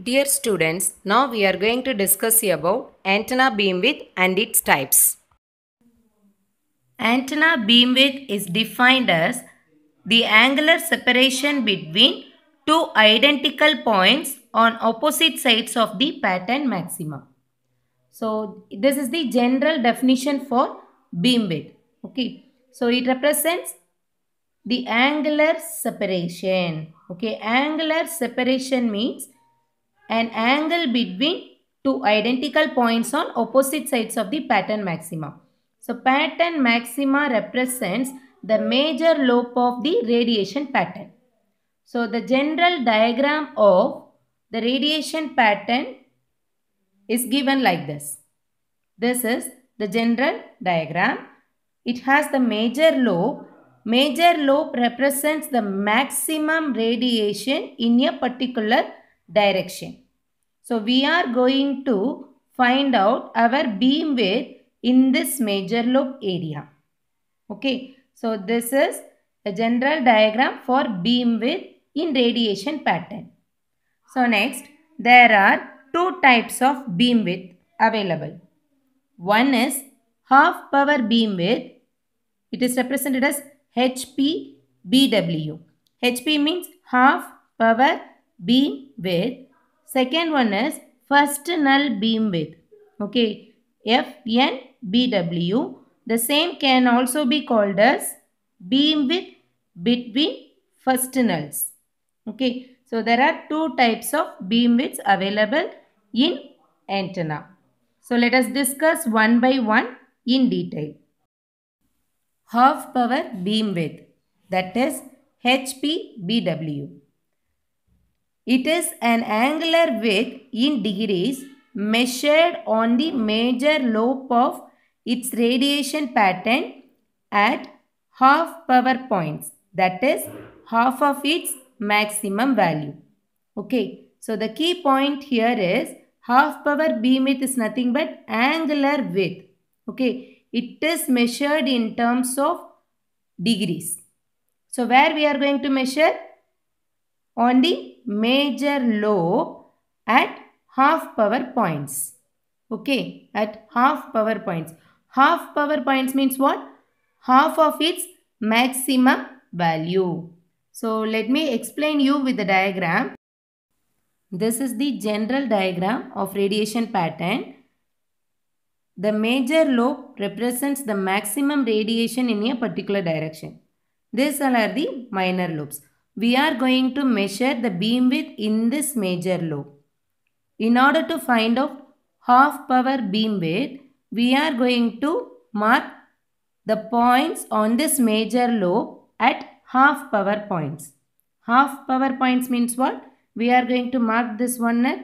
Dear students, now we are going to discuss about antenna beamwidth and its types. Antenna beamwidth is defined as the angular separation between two identical points on opposite sides of the pattern maximum. So, this is the general definition for beamwidth. Okay. So, it represents the angular separation. Okay. Angular separation means an angle between two identical points on opposite sides of the pattern maxima. So pattern maxima represents the major lobe of the radiation pattern. So the general diagram of the radiation pattern is given like this. This is the general diagram. It has the major lobe. Major lobe represents the maximum radiation in a particular direction. So we are going to find out our beam width in this major loop area. Okay. So this is a general diagram for beam width in radiation pattern. So next there are two types of beam width available. One is half power beam width. It is represented as HPBW. HP means half power beam width. Second one is first null beam width. Okay. FNBW. BW. The same can also be called as beam width between first nulls. Okay. So there are two types of beam widths available in antenna. So let us discuss one by one in detail. Half power beam width that is HPBW. It is an angular width in degrees measured on the major lobe of its radiation pattern at half power points that is half of its maximum value. Okay, so the key point here is half power beam width is nothing but angular width. Okay, it is measured in terms of degrees. So where we are going to measure? On the major low at half power points. Okay, at half power points. Half power points means what? Half of its maximum value. So, let me explain you with the diagram. This is the general diagram of radiation pattern. The major lobe represents the maximum radiation in a particular direction. These are the minor lobes we are going to measure the beam width in this major lobe. In order to find out half power beam width, we are going to mark the points on this major lobe at half power points. Half power points means what? We are going to mark this one at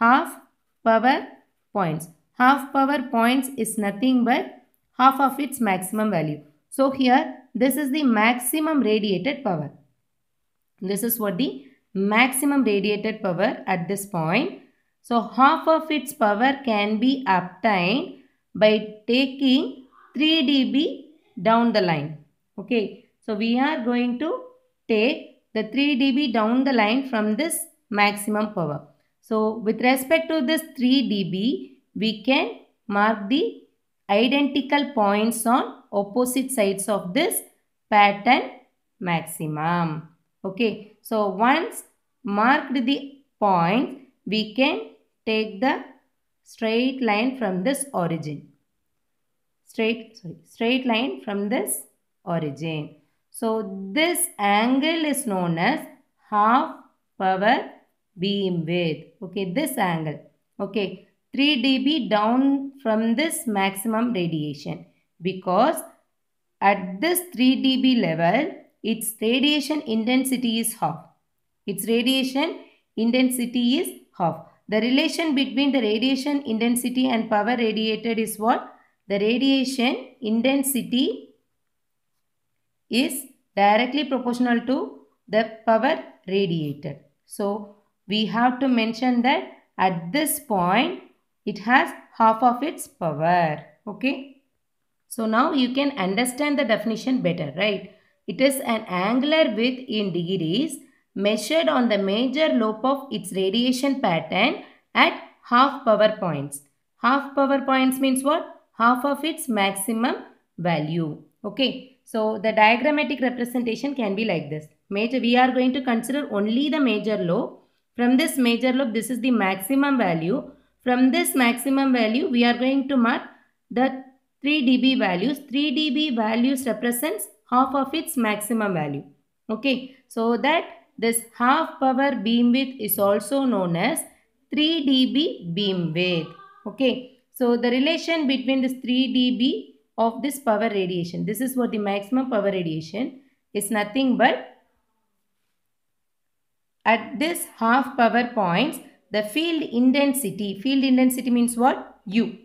half power points. Half power points is nothing but half of its maximum value. So here this is the maximum radiated power. This is what the maximum radiated power at this point. So half of its power can be obtained by taking 3 dB down the line. Okay. So we are going to take the 3 dB down the line from this maximum power. So with respect to this 3 dB, we can mark the identical points on opposite sides of this pattern maximum. Okay. So, once marked the point, we can take the straight line from this origin. Straight, sorry, straight line from this origin. So, this angle is known as half power beam width. Okay, this angle. Okay, 3 dB down from this maximum radiation because at this 3 dB level its radiation intensity is half. Its radiation intensity is half. The relation between the radiation intensity and power radiated is what? The radiation intensity is directly proportional to the power radiated. So, we have to mention that at this point, it has half of its power. Okay. So, now you can understand the definition better, right? It is an angular width in degrees measured on the major lobe of its radiation pattern at half power points. Half power points means what? Half of its maximum value. Okay. So, the diagrammatic representation can be like this. Major, we are going to consider only the major lobe. From this major lobe, this is the maximum value. From this maximum value, we are going to mark the 3 dB values. 3 dB values represents half of its maximum value. Okay, so that this half power beam width is also known as 3 dB beam width. Okay, so the relation between this 3 dB of this power radiation, this is what the maximum power radiation is nothing but at this half power points, the field intensity, field intensity means what? U.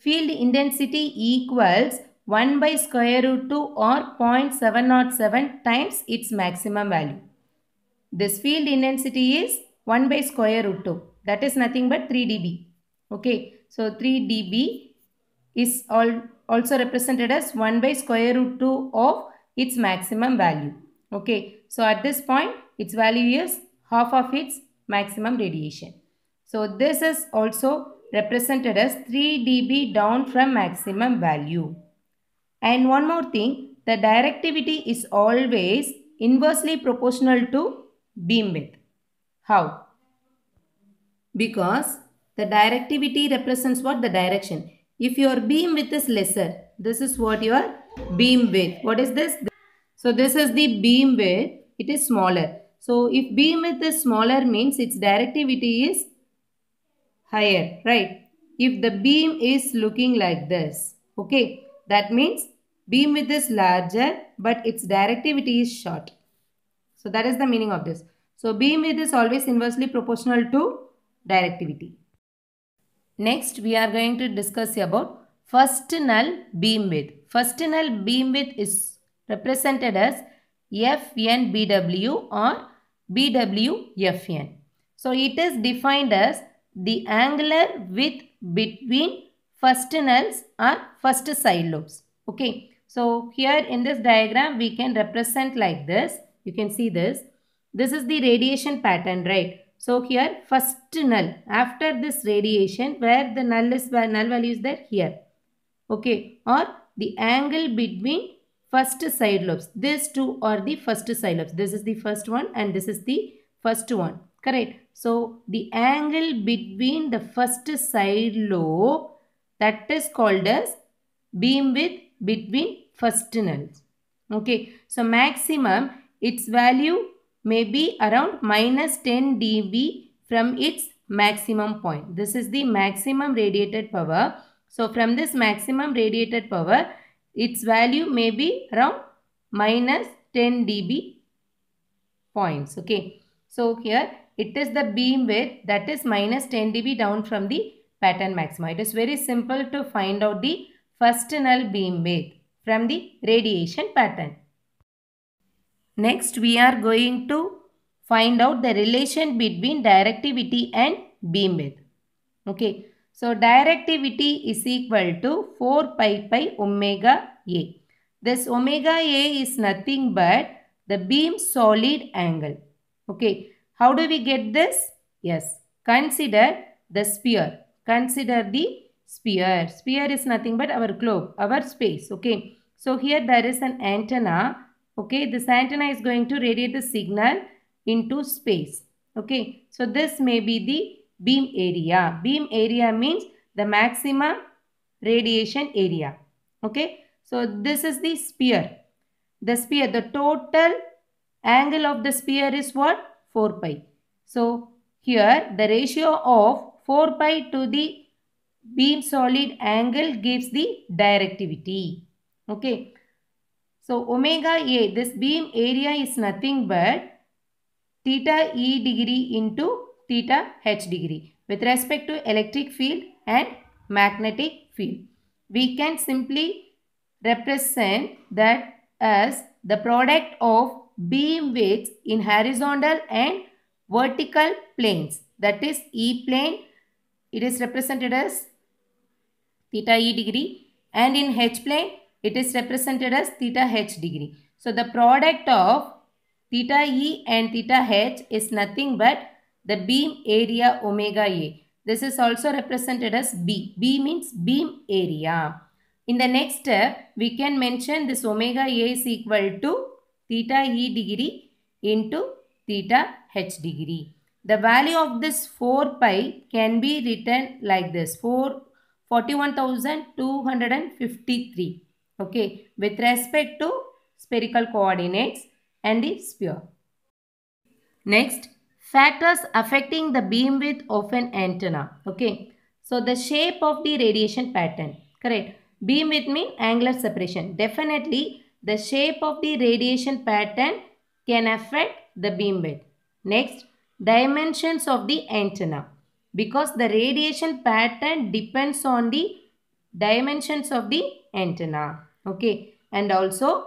Field intensity equals 1 by square root 2 or 0.707 times its maximum value. This field intensity is 1 by square root 2. That is nothing but 3 dB. Okay. So 3 dB is all also represented as 1 by square root 2 of its maximum value. Okay. So at this point its value is half of its maximum radiation. So this is also represented as 3 dB down from maximum value. And one more thing, the directivity is always inversely proportional to beam width. How? Because the directivity represents what? The direction. If your beam width is lesser, this is what your beam width. What is this? So this is the beam width. It is smaller. So if beam width is smaller means its directivity is higher, right? If the beam is looking like this, okay? That means beam width is larger but its directivity is short. So that is the meaning of this. So beam width is always inversely proportional to directivity. Next we are going to discuss about first null beam width. First null beam width is represented as FNBW or BWFN. So it is defined as the angular width between first nulls are first side lobes. Okay. So here in this diagram we can represent like this. You can see this. This is the radiation pattern, right? So here first null after this radiation where the null is null value is there here. Okay. Or the angle between first side lobes. These two are the first side lobes. This is the first one and this is the first one. Correct. So the angle between the first side lobe that is called as beam width between first nulls. Okay. So maximum its value may be around minus 10 dB from its maximum point. This is the maximum radiated power. So from this maximum radiated power its value may be around minus 10 dB points. Okay. So here it is the beam width that is minus 10 dB down from the pattern maxima. It is very simple to find out the first null beam width from the radiation pattern. Next, we are going to find out the relation between directivity and beam width. Okay. So, directivity is equal to 4 pi pi omega A. This omega A is nothing but the beam solid angle. Okay. How do we get this? Yes. Consider the sphere. Consider the sphere. Sphere is nothing but our globe, our space. Okay. So here there is an antenna. Okay. This antenna is going to radiate the signal into space. Okay. So this may be the beam area. Beam area means the maximum radiation area. Okay. So this is the sphere. The sphere, the total angle of the sphere is what? 4 pi. So here the ratio of 4 pi to the beam solid angle gives the directivity. Okay. So omega A, this beam area is nothing but theta E degree into theta H degree with respect to electric field and magnetic field. We can simply represent that as the product of beam widths in horizontal and vertical planes that is E plane it is represented as theta e degree and in h plane it is represented as theta h degree. So the product of theta e and theta h is nothing but the beam area omega a. This is also represented as B. B means beam area. In the next step, we can mention this omega a is equal to theta e degree into theta h degree. The value of this 4 pi can be written like this 4 41,253 okay with respect to spherical coordinates and the sphere. Next factors affecting the beam width of an antenna okay so the shape of the radiation pattern correct beam width mean angular separation definitely the shape of the radiation pattern can affect the beam width. Next dimensions of the antenna because the radiation pattern depends on the dimensions of the antenna okay and also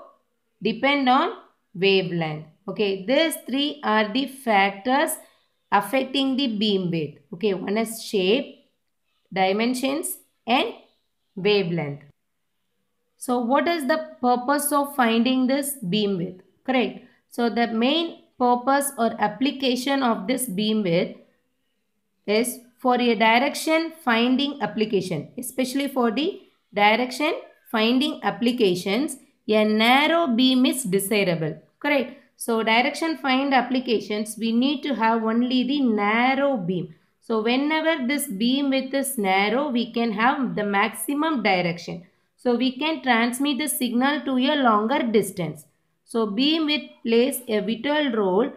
depend on wavelength okay these three are the factors affecting the beam width okay one is shape dimensions and wavelength so what is the purpose of finding this beam width correct so the main purpose or application of this beam width is for a direction finding application, especially for the direction finding applications, a narrow beam is desirable. Correct. So, direction find applications, we need to have only the narrow beam. So, whenever this beam width is narrow, we can have the maximum direction. So, we can transmit the signal to a longer distance. So beam width plays a vital role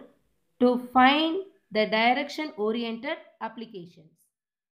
to find the direction oriented application.